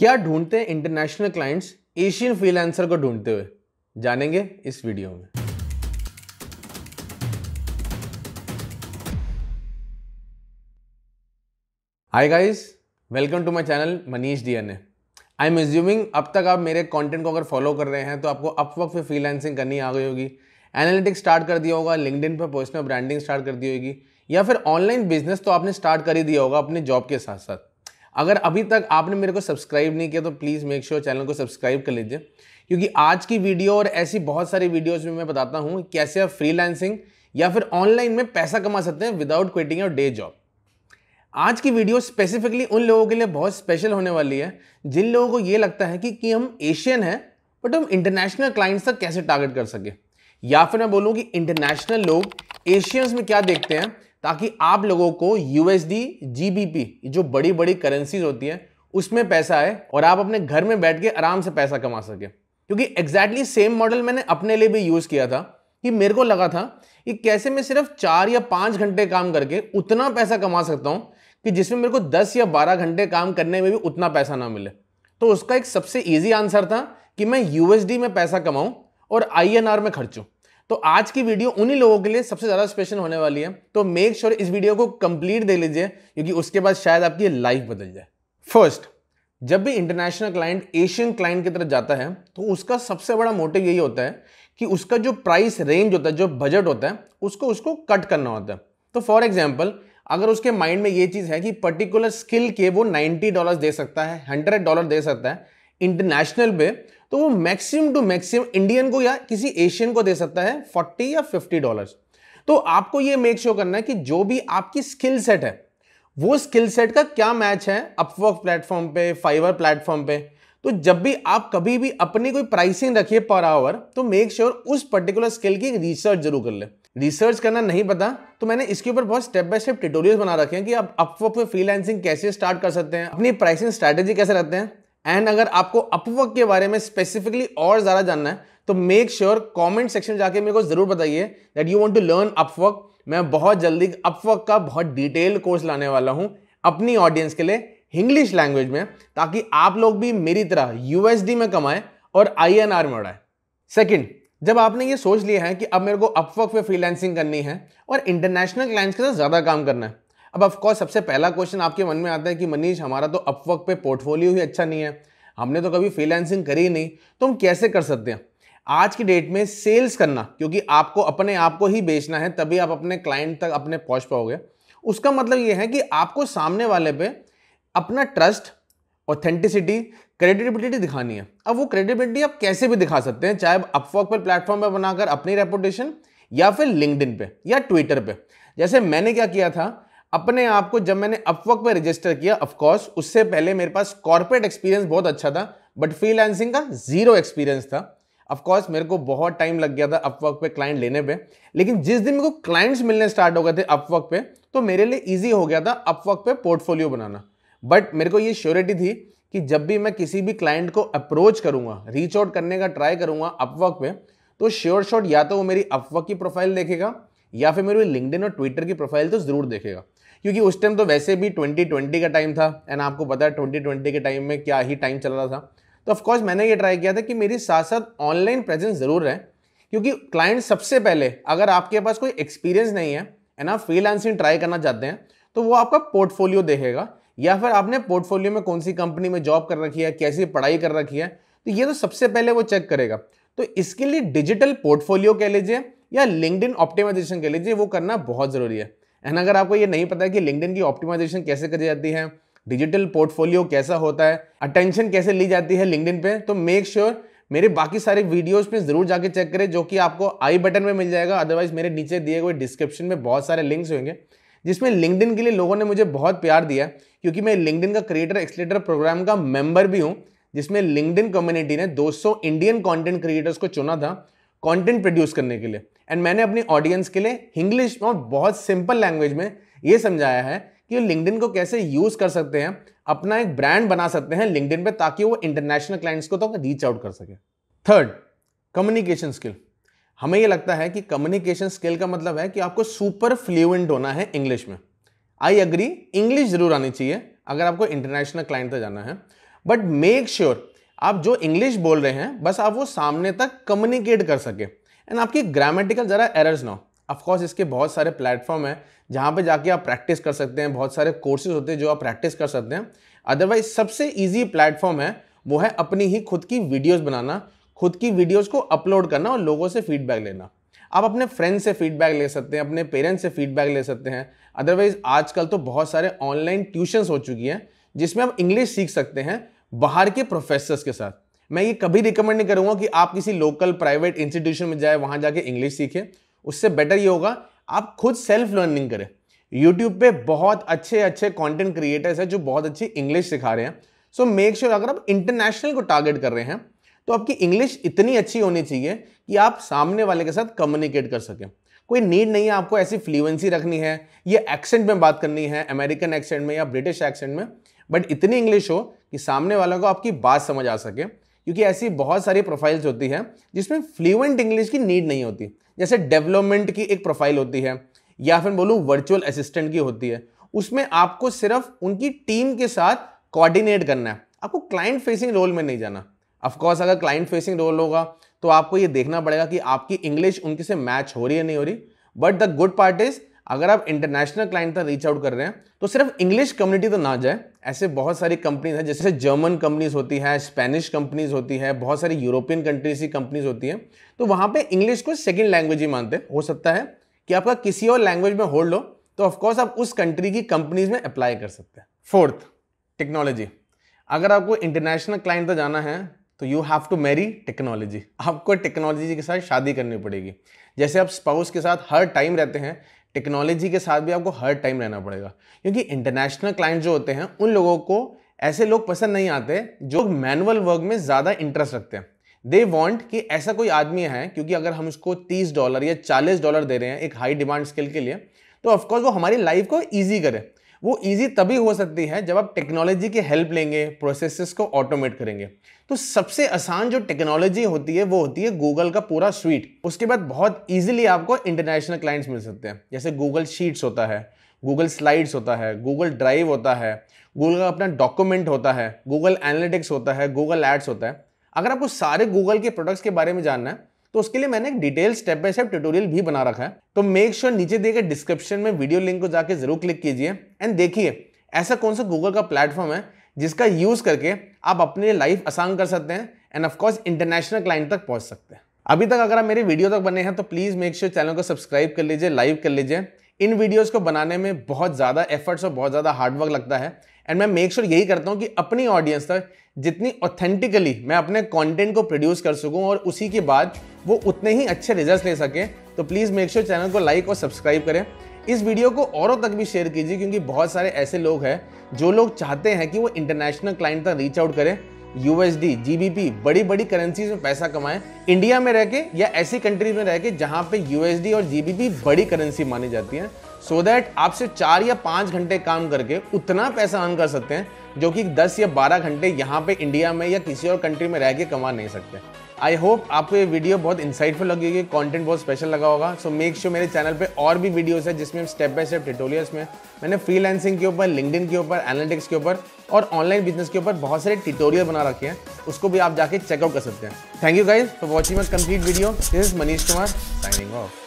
क्या ढूंढते हैं इंटरनेशनल क्लाइंट्स एशियन फ्रीलांसर को ढूंढते हुए जानेंगे इस वीडियो में hi guys welcome to my channel Manish DNA I am assuming अब तक आप मेरे कंटेंट को अगर फॉलो कर रहे हैं तो आपको अपवर्क पे फ्रीलांसिंग करनी आ गई होगी एनालिटिक्स स्टार्ट कर दिया होगा लिंकडिन पर पर्सनल ब्रांडिंग स्टार्ट कर दी होगी या फिर ऑनलाइन बिजनेस तो आपने स्टार्ट कर ही दिया होगा अपने जॉब के साथ साथ अगर अभी तक आपने मेरे को सब्सक्राइब नहीं किया तो प्लीज़ मेक श्योर चैनल को सब्सक्राइब कर लीजिए क्योंकि आज की वीडियो और ऐसी बहुत सारी वीडियोज़ में मैं बताता हूँ कैसे आप फ्रीलांसिंग या फिर ऑनलाइन में पैसा कमा सकते हैं without quitting your day job आज की वीडियो स्पेसिफिकली उन लोगों के लिए बहुत स्पेशल होने वाली है जिन लोगों को ये लगता है कि, कि हम एशियन हैं बट हम इंटरनेशनल क्लाइंट्स तक कैसे टारगेट कर सकें या फिर मैं बोलूँ कि इंटरनेशनल लोग एशियंस में क्या देखते हैं ताकि आप लोगों को यूएसडी जीबीपी जो बड़ी बड़ी करेंसीज होती हैं उसमें पैसा आए और आप अपने घर में बैठ के आराम से पैसा कमा सके क्योंकि एग्जैक्टली सेम मॉडल मैंने अपने लिए भी यूज़ किया था कि मेरे को लगा था कि कैसे मैं सिर्फ चार या पांच घंटे काम करके उतना पैसा कमा सकता हूं कि जिसमें मेरे को दस या बारह घंटे काम करने में भी उतना पैसा ना मिले तो उसका एक सबसे ईजी आंसर था कि मैं यूएसडी में पैसा कमाऊं और आई में खर्चू तो आज की वीडियो उन्हीं लोगों के लिए सबसे ज़्यादा स्पेशल होने वाली है तो मेक श्योर sure इस वीडियो को कंप्लीट दे लीजिए क्योंकि उसके बाद शायद आपकी लाइफ बदल जाए फर्स्ट जब भी इंटरनेशनल क्लाइंट एशियन क्लाइंट की तरफ जाता है तो उसका सबसे बड़ा मोटिव यही होता है कि उसका जो प्राइस रेंज होता है जो बजट होता है उसको उसको कट करना होता है तो फॉर एग्जाम्पल अगर उसके माइंड में ये चीज़ है कि पर्टिकुलर स्किल के वो 90 डॉलर्स दे सकता है 100 डॉलर दे सकता है इंटरनेशनल पे तो वो मैक्सिमम टू मैक्सिमम इंडियन को या किसी एशियन को दे सकता है फोर्टी या फिफ्टी डॉलर तो आपको ये मेक श्योर sure करना है कि जो भी आपकी स्किल सेट है वो स्किल सेट का क्या मैच है अपवर्क प्लेटफॉर्म पे फाइवर प्लेटफॉर्म पे तो जब भी आप कभी भी अपनी कोई प्राइसिंग रखिए पर आवर तो मेक श्योर sure उस पर्टिकुलर स्किल की रिसर्च जरूर कर ले रिसर्च करना नहीं पता तो मैंने इसके ऊपर बहुत स्टेप बाय स्टेप ट्यूटोरियल्स बना रखे हैं कि आप अपवर्क पे फ्रीलांसिंग कैसे स्टार्ट कर सकते हैं अपनी प्राइसिंग स्ट्रैटेजी कैसे रखते हैं एंड अगर आपको अपवर्क के बारे में स्पेसिफिकली और ज़्यादा जानना है तो मेक श्योर कॉमेंट सेक्शन जाके मेरे को ज़रूर बताइए that you want to learn Upwork मैं बहुत जल्दी अपवर्क का बहुत डिटेल कोर्स लाने वाला हूँ अपनी ऑडियंस के लिए इंग्लिश लैंग्वेज में ताकि आप लोग भी मेरी तरह यूएसडी में कमाएं और आई एन आर में उड़ाएं सेकंड जब आपने ये सोच लिया है कि अब मेरे को अपवर्क पे फ्रीलैंसिंग करनी है और इंटरनेशनल क्लाइंट्स के साथ ज़्यादा काम करना है अब ऑफकोर्स सबसे पहला क्वेश्चन आपके मन में आता है कि मनीष हमारा तो अपवर्क पे पोर्टफोलियो ही अच्छा नहीं है हमने तो कभी फ्रीलांसिंग करी ही नहीं तो हम कैसे कर सकते हैं आज की डेट में सेल्स करना क्योंकि आपको अपने आप को ही बेचना है तभी आप अपने क्लाइंट तक अपने पहुंच पाओगे उसका मतलब ये है कि आपको सामने वाले पे अपना ट्रस्ट ऑथेंटिसिटी क्रेडिबिलिटी दिखानी है अब वो क्रेडिबिलिटी आप कैसे भी दिखा सकते हैं चाहे अपवर्क पर प्लेटफॉर्म पर बनाकर अपनी रेपुटेशन या फिर लिंकड पे या ट्विटर पे जैसे मैंने क्या किया था अपने आप को जब मैंने अपवर्क पे रजिस्टर किया ऑफकोर्स उससे पहले मेरे पास कॉर्पोरेट एक्सपीरियंस बहुत अच्छा था बट फ्रीलांसिंग का जीरो एक्सपीरियंस था ऑफकोर्स मेरे को बहुत टाइम लग गया था अपवर्क पे क्लाइंट लेने पे लेकिन जिस दिन मेरे को क्लाइंट्स मिलने स्टार्ट हो गए थे अपवर्क पे तो मेरे लिए ईजी हो गया था अपवर्क पे पोर्टफोलियो बनाना बट मेरे को ये श्योरिटी थी कि जब भी मैं किसी भी क्लाइंट को अप्रोच करूंगा रीच आउट करने का ट्राई करूंगा अपवर्क पे तो श्योर शॉट या तो वो मेरी अपवर्क की प्रोफाइल देखेगा या फिर मेरी लिंकडिन और ट्विटर की प्रोफाइल तो ज़रूर देखेगा क्योंकि उस टाइम तो वैसे भी 2020 का टाइम था एंड आपको पता है 2020 के टाइम में क्या ही टाइम चल रहा था तो ऑफकोर्स मैंने ये ट्राई किया था कि मेरी साथ साथ ऑनलाइन प्रेजेंस ज़रूर है क्योंकि क्लाइंट सबसे पहले अगर आपके पास कोई एक्सपीरियंस नहीं है एंड आप फ्रीलांसिंग ट्राई करना चाहते हैं तो वो आपका पोर्टफोलियो देखेगा या फिर आपने पोर्टफोलियो में कौन सी कंपनी में जॉब कर रखी है कैसी पढ़ाई कर रखी है तो ये तो सबसे पहले वो चेक करेगा तो इसके लिए डिजिटल पोर्टफोलियो कह लीजिए या लिंकड इन ऑप्टिमाइजेशन कह लीजिए वो करना बहुत ज़रूरी है एंड अगर आपको ये नहीं पता है कि लिंकडिन की ऑप्टिमाइजेशन कैसे करी जाती है डिजिटल पोर्टफोलियो कैसा होता है अटेंशन कैसे ली जाती है लिंकडिन पे तो मेक श्योर sure मेरे बाकी सारे वीडियोस पे जरूर जाके चेक करें जो कि आपको आई बटन में मिल जाएगा अदरवाइज मेरे नीचे दिए हुए डिस्क्रिप्शन में बहुत सारे लिंक्स होंगे जिसमें लिंकडिन के लिए लोगों ने मुझे बहुत प्यार दिया क्योंकि मैं लिंकडिन का क्रिएटर एक्सलेटर प्रोग्राम का मेंबर भी हूँ जिसमें लिंकडिन कम्युनिटी ने 200 इंडियन कंटेंट क्रिएटर्स को चुना था कंटेंट प्रोड्यूस करने के लिए एंड मैंने अपनी ऑडियंस के लिए इंग्लिश और बहुत सिंपल लैंग्वेज में ये समझाया है कि लिंकडिन को कैसे यूज़ कर सकते हैं अपना एक ब्रांड बना सकते हैं लिंकडिन पे ताकि वो इंटरनेशनल क्लाइंट्स को तो रीच आउट कर सके थर्ड कम्युनिकेशन स्किल हमें ये लगता है कि कम्युनिकेशन स्किल का मतलब है कि आपको सुपर फ्लुएंट होना है इंग्लिश में आई अग्री इंग्लिश जरूर आनी चाहिए अगर आपको इंटरनेशनल क्लाइंट तक जाना है बट मेक श्योर आप जो इंग्लिश बोल रहे हैं बस आप वो सामने तक कम्युनिकेट कर सके एंड आपकी ग्रामेटिकल ज़रा एरर्स ना हो ऑफकोर्स इसके बहुत सारे प्लेटफॉर्म हैं जहाँ पे जाके आप प्रैक्टिस कर सकते हैं बहुत सारे कोर्सेज होते हैं जो आप प्रैक्टिस कर सकते हैं अदरवाइज सबसे ईजी प्लेटफॉर्म है वो है अपनी ही खुद की वीडियोज़ बनाना खुद की वीडियोज़ को अपलोड करना और लोगों से फीडबैक लेना आप अपने फ्रेंड से फीडबैक ले सकते हैं अपने पेरेंट्स से फीडबैक ले सकते हैं अदरवाइज आजकल तो बहुत सारे ऑनलाइन ट्यूशन्स हो चुकी हैं जिसमें आप इंग्लिश सीख सकते हैं बाहर के प्रोफेसर्स के साथ मैं ये कभी रिकमेंड नहीं करूंगा कि आप किसी लोकल प्राइवेट इंस्टीट्यूशन में जाए वहां जाके इंग्लिश सीखें उससे बेटर ये होगा आप खुद सेल्फ लर्निंग करें यूट्यूब पे बहुत अच्छे अच्छे कंटेंट क्रिएटर्स हैं जो बहुत अच्छी इंग्लिश सिखा रहे हैं सो मेक श्योर अगर आप इंटरनेशनल को टारगेट कर रहे हैं तो आपकी इंग्लिश इतनी अच्छी होनी चाहिए कि आप सामने वाले के साथ कम्युनिकेट कर सकें कोई नीड नहीं है आपको ऐसी फ्लुएंसी रखनी है या एक्सेंट में बात करनी है अमेरिकन एक्सेंट में या ब्रिटिश एक्सेंट में बट इतनी इंग्लिश हो कि सामने वालों को आपकी बात समझ आ सके क्योंकि ऐसी बहुत सारी प्रोफाइल्स होती हैं जिसमें फ्लुएंट इंग्लिश की नीड नहीं होती जैसे डेवलपमेंट की एक प्रोफाइल होती है या फिर बोलूँ वर्चुअल असिस्टेंट की होती है उसमें आपको सिर्फ उनकी टीम के साथ कोऑर्डिनेट करना है आपको क्लाइंट फेसिंग रोल में नहीं जाना अफकोर्स अगर क्लाइंट फेसिंग रोल होगा तो आपको ये देखना पड़ेगा कि आपकी इंग्लिश उनके से मैच हो रही है नहीं हो रही but the good part is अगर आप इंटरनेशनल क्लाइंट तक रीच आउट कर रहे हैं तो सिर्फ इंग्लिश कम्युनिटी तो ना जाए ऐसे बहुत सारी कंपनीज हैं जैसे जर्मन कंपनीज होती है स्पेनिश कंपनीज होती है बहुत सारी यूरोपियन कंट्रीज की कंपनीज होती है तो वहाँ पे इंग्लिश को सेकेंड लैंग्वेज ही मानते हो सकता है कि आपका किसी और लैंग्वेज में होल्ड हो तो ऑफकोर्स आप उस कंट्री की कंपनीज में अप्लाई कर सकते हैं फोर्थ टेक्नोलॉजी अगर आपको इंटरनेशनल क्लाइंट तक जाना है तो you have to marry technology आपको टेक्नोलॉजी के साथ शादी करनी पड़ेगी जैसे आप स्पाउस के साथ हर टाइम रहते हैं टेक्नोलॉजी के साथ भी आपको हर टाइम रहना पड़ेगा क्योंकि इंटरनेशनल क्लाइंट जो होते हैं उन लोगों को ऐसे लोग पसंद नहीं आते जो मैनुअल वर्क में ज़्यादा इंटरेस्ट रखते हैं दे वॉन्ट कि ऐसा कोई आदमी है क्योंकि अगर हम उसको तीस डॉलर या चालीस डॉलर दे रहे हैं एक हाई डिमांड स्किल के लिए तो ऑफकोर्स वो हमारी लाइफ को ईजी करे वो ईजी तभी हो सकती है जब आप टेक्नोलॉजी की हेल्प लेंगे प्रोसेसेस को ऑटोमेट करेंगे तो सबसे आसान जो टेक्नोलॉजी होती है वो होती है गूगल का पूरा स्वीट उसके बाद बहुत ईजिली आपको इंटरनेशनल क्लाइंट्स मिल सकते हैं जैसे गूगल शीट्स होता है गूगल स्लाइड्स होता है गूगल ड्राइव होता है गूगल का अपना डॉक्यूमेंट होता है गूगल एनालिटिक्स होता है गूगल एड्स होता है अगर आपको सारे गूगल के प्रोडक्ट्स के बारे में जानना है तो उसके लिए मैंने एक detail step by step tutorial भी बना रखा है तो मेक श्योर sure नीचे दिए गए डिस्क्रिप्शन में वीडियो लिंक को जाके जरूर क्लिक कीजिए एंड देखिए ऐसा कौन सा गूगल का प्लेटफॉर्म है जिसका यूज करके आप अपने लाइफ आसान कर सकते हैं एंड ऑफकोर्स इंटरनेशनल क्लाइंट तक पहुंच सकते हैं अभी तक अगर आप मेरे वीडियो तक बने हैं तो प्लीज़ मेक श्योर चैनल को सब्सक्राइब कर लीजिए लाइव कर लीजिए इन वीडियोज को बनाने में बहुत ज़्यादा एफर्ट्स और बहुत ज़्यादा हार्डवर्क लगता है एंड मैं मेक श्योर sure यही करता हूँ कि अपनी ऑडियंस तक जितनी ऑथेंटिकली मैं अपने कंटेंट को प्रोड्यूस कर सकूँ और उसी के बाद वो उतने ही अच्छे रिजल्ट ले सकें तो प्लीज़ मेक श्योर चैनल को लाइक और सब्सक्राइब करें इस वीडियो को औरों तक भी शेयर कीजिए क्योंकि बहुत सारे ऐसे लोग हैं जो लोग चाहते हैं कि वो इंटरनेशनल क्लाइंट तक रीच आउट करें यूएसडी जीबीपी बड़ी बड़ी करेंसीज में पैसा कमाएं इंडिया में रह के या ऐसी कंट्रीज में रह के पर पे यूएसडी और जीबीपी बड़ी करेंसी मानी जाती है सो दैट आप सिर्फ चार या पांच घंटे काम करके उतना पैसा अर्न कर सकते हैं जो कि दस या बारह घंटे यहाँ पे इंडिया में या किसी और कंट्री में रह के कमा नहीं सकते आई होप आपको ये वीडियो बहुत इंसाइटफुल लगेगी कंटेंट बहुत स्पेशल लगा होगा सो मेक श्योर मेरे चैनल पे और भी वीडियोस है जिसमें स्टेप बाय स्टेप ट्यूटोरियल्स में मैंने फ्रीलांसिंग के ऊपर लिंकडिन के ऊपर एनालिटिक्स के ऊपर और ऑनलाइन बिजनेस के ऊपर बहुत सारे ट्यूटोरियल बना रखे हैं उसको भी आप जाके चेकआउट कर सकते हैं thank you guys for watching my complete video this is Manish Kumar signing of